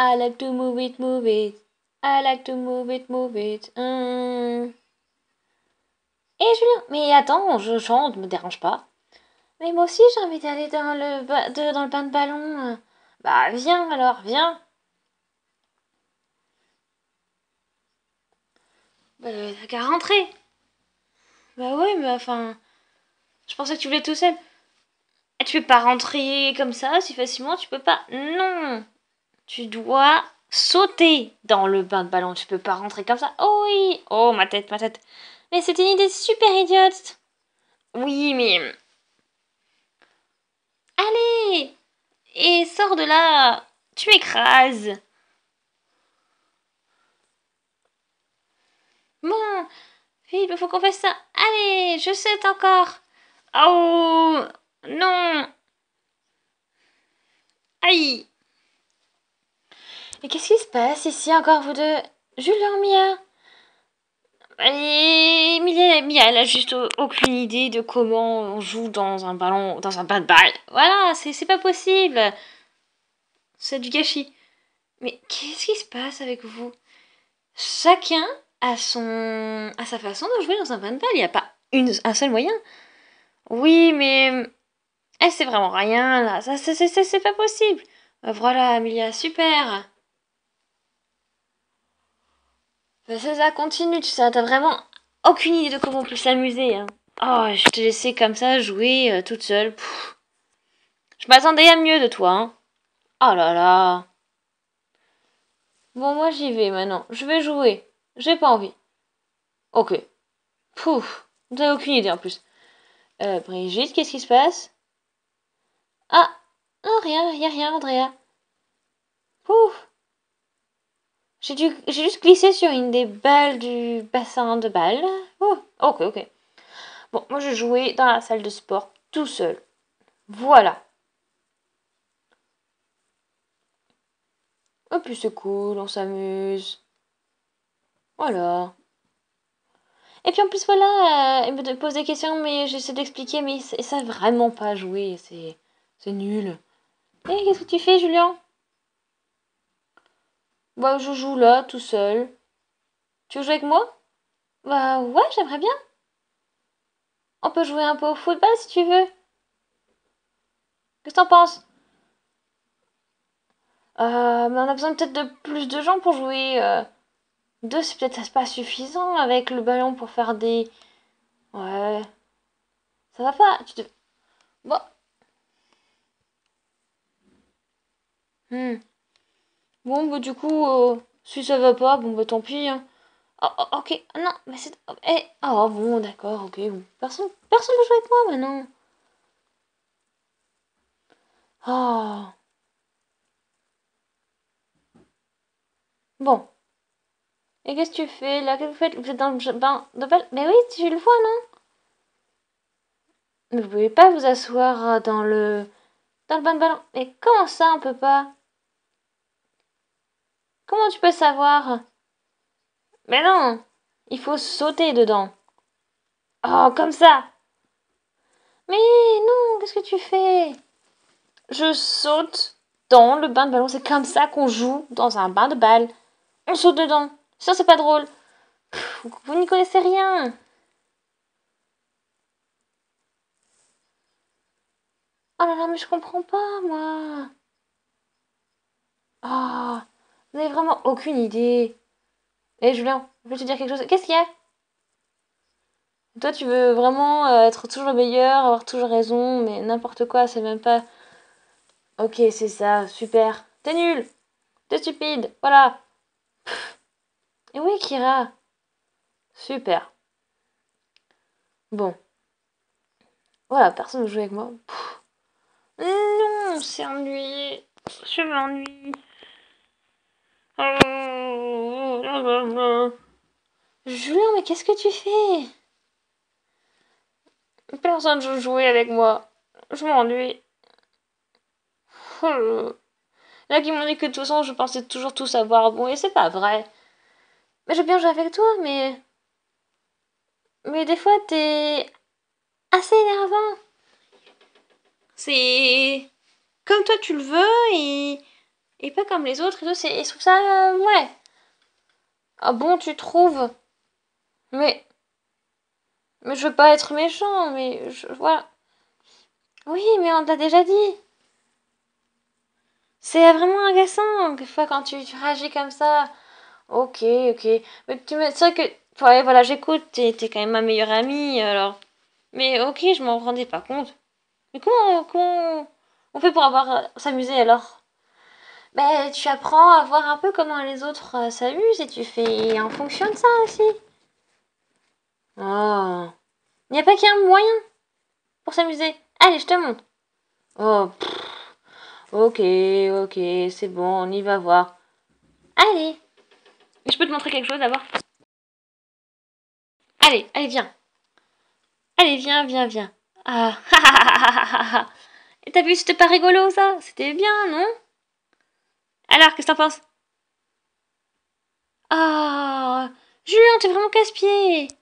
I like to move it, move it. I like to move it, move it. Hmm. Et Julien, mais attends, je chante, me dérange pas. Mais moi aussi j'ai envie d'aller dans le, dans le bain de ballon. Bah viens alors, viens. Bah t'as qu'à rentrer. Bah ouais, mais enfin... Je pensais que tu voulais tout seul. tu peux pas rentrer comme ça si facilement, tu peux pas. Non tu dois sauter dans le bain de ballon. Tu peux pas rentrer comme ça. Oh oui Oh, ma tête, ma tête. Mais c'est une idée super idiote. Oui, mais... Allez Et sors de là Tu m'écrases Bon, il faut qu'on fasse ça. Allez, je saute encore. Oh, non. Aïe. Mais qu'est-ce qui se passe ici encore, vous deux Julien, Mia bah, Mia, elle a juste aucune idée de comment on joue dans un ballon, dans un bas de balle. Voilà, c'est pas possible. C'est du gâchis. Mais qu'est-ce qui se passe avec vous Chacun a son, sa façon de jouer dans un bain de balle. Il n'y a pas un seul moyen. Oui, mais eh, c'est vraiment rien là. Ça, c'est pas possible. Bah, voilà, Amelia, super. Bah ça, ça continue, tu sais, t'as vraiment aucune idée de comment on peut s'amuser. Hein. Oh, je t'ai laissé comme ça jouer euh, toute seule. Je m'attendais à mieux de toi. Hein. Oh là là. Bon, moi j'y vais maintenant. Je vais jouer. J'ai pas envie. Ok. Pouf. Vous aucune idée en plus. Euh, Brigitte, qu'est-ce qui se passe Ah, Oh, rien, y'a rien, Andrea. Pouf. J'ai juste glissé sur une des balles du bassin de balles. Oh, ok, ok. Bon, moi je jouais dans la salle de sport tout seul. Voilà. Et oh, puis c'est cool, on s'amuse. Voilà. Et puis en plus, voilà, euh, il me pose des questions, mais j'essaie d'expliquer, mais ne sait vraiment pas jouer. C'est nul. Et eh, qu'est-ce que tu fais, Julien bah, je joue là, tout seul. Tu veux jouer avec moi Bah, ouais, j'aimerais bien. On peut jouer un peu au football si tu veux. Qu'est-ce que t'en penses euh, mais on a besoin peut-être de plus de gens pour jouer. Euh. deux, c'est peut-être pas suffisant avec le ballon pour faire des. Ouais. Ça va pas. Tu te... Bon. Hmm. Bon, bah, du coup, euh, si ça va pas, bon, bah, tant pis. Hein. Oh, ok, ah, non, mais c'est. oh, bon, d'accord, ok, bon. Personne, personne veut jouer avec moi maintenant. Ah. Oh. Bon. Et qu'est-ce que tu fais là Qu'est-ce que vous faites Vous êtes dans le bain de balle Mais oui, tu le vois, non vous pouvez pas vous asseoir euh, dans le. dans le bain de ballon. Mais comment ça, on peut pas Comment tu peux savoir Mais non Il faut sauter dedans. Oh, comme ça Mais non, qu'est-ce que tu fais Je saute dans le bain de ballon. C'est comme ça qu'on joue dans un bain de balles. On saute dedans. Ça, c'est pas drôle. vous n'y connaissez rien. Oh là là, mais je comprends pas, moi vraiment aucune idée. et Julien, je veux te dire quelque chose. Qu'est-ce qu'il y a Toi, tu veux vraiment euh, être toujours le meilleur, avoir toujours raison, mais n'importe quoi, c'est même pas. Ok, c'est ça, super. T'es nul T'es stupide Voilà Et oui, Kira Super. Bon. Voilà, personne ne joue avec moi. Non, c'est ennuyé. Je m'ennuie. Julien, mais qu'est-ce que tu fais Personne ne joue avec moi. Je m'ennuie. Hum. Là qui m'ont dit que de toute façon je pensais toujours tout savoir. Bon, et c'est pas vrai. Mais j'aime bien jouer avec toi, mais. Mais des fois t'es. assez énervant. C'est. comme toi tu le veux et et pas comme les autres et tout. Et trouve ça, euh, ouais. Ah bon, tu trouves Mais. Mais je veux pas être méchant, mais je. Voilà. Oui, mais on t'a déjà dit. C'est vraiment agaçant, des fois, quand tu, réagis comme ça. Ok, ok. Mais tu me. C'est vrai que. Ouais, voilà, j'écoute, t'es quand même ma meilleure amie, alors. Mais ok, je m'en rendais pas compte. Mais comment. Comment. On fait pour avoir. Euh, s'amuser alors bah, tu apprends à voir un peu comment les autres euh, s'amusent et tu fais en fonction de ça aussi. Oh. Il n'y a pas qu'un moyen pour s'amuser. Allez, je te montre. Oh. Ok, ok, c'est bon, on y va voir. Allez. Je peux te montrer quelque chose d'abord Allez, allez, viens. Allez, viens, viens, viens. Ah. T'as vu, c'était pas rigolo ça C'était bien, non alors, qu'est-ce que t'en penses Oh Julien, t'es vraiment casse-pied